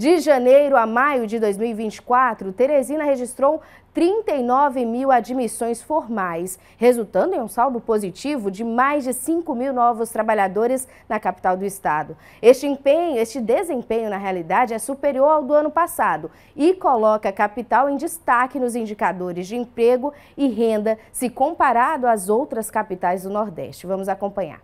De janeiro a maio de 2024, Teresina registrou 39 mil admissões formais, resultando em um saldo positivo de mais de 5 mil novos trabalhadores na capital do estado. Este empenho, este desempenho, na realidade, é superior ao do ano passado e coloca a capital em destaque nos indicadores de emprego e renda, se comparado às outras capitais do Nordeste. Vamos acompanhar.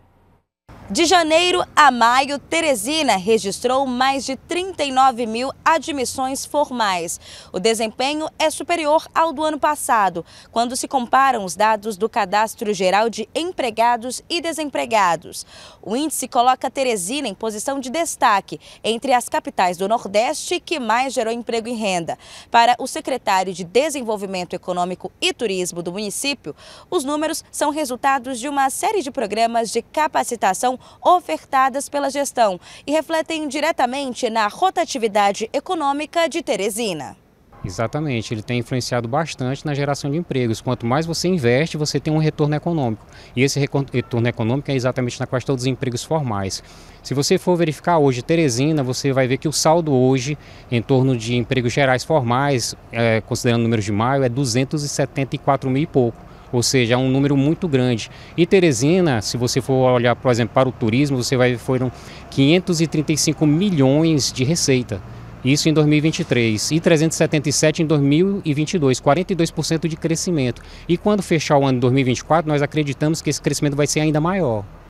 De janeiro a maio, Teresina registrou mais de 39 mil admissões formais. O desempenho é superior ao do ano passado, quando se comparam os dados do Cadastro Geral de Empregados e Desempregados. O índice coloca Teresina em posição de destaque entre as capitais do Nordeste que mais gerou emprego e renda. Para o secretário de Desenvolvimento Econômico e Turismo do município, os números são resultados de uma série de programas de capacitação ofertadas pela gestão e refletem diretamente na rotatividade econômica de Teresina. Exatamente, ele tem influenciado bastante na geração de empregos. Quanto mais você investe, você tem um retorno econômico. E esse retorno econômico é exatamente na questão dos empregos formais. Se você for verificar hoje Teresina, você vai ver que o saldo hoje, em torno de empregos gerais formais, é, considerando números de maio, é 274 mil e pouco ou seja, é um número muito grande. E Teresina, se você for olhar, por exemplo, para o turismo, você vai foram 535 milhões de receita. Isso em 2023 e 377 em 2022, 42% de crescimento. E quando fechar o ano de 2024, nós acreditamos que esse crescimento vai ser ainda maior.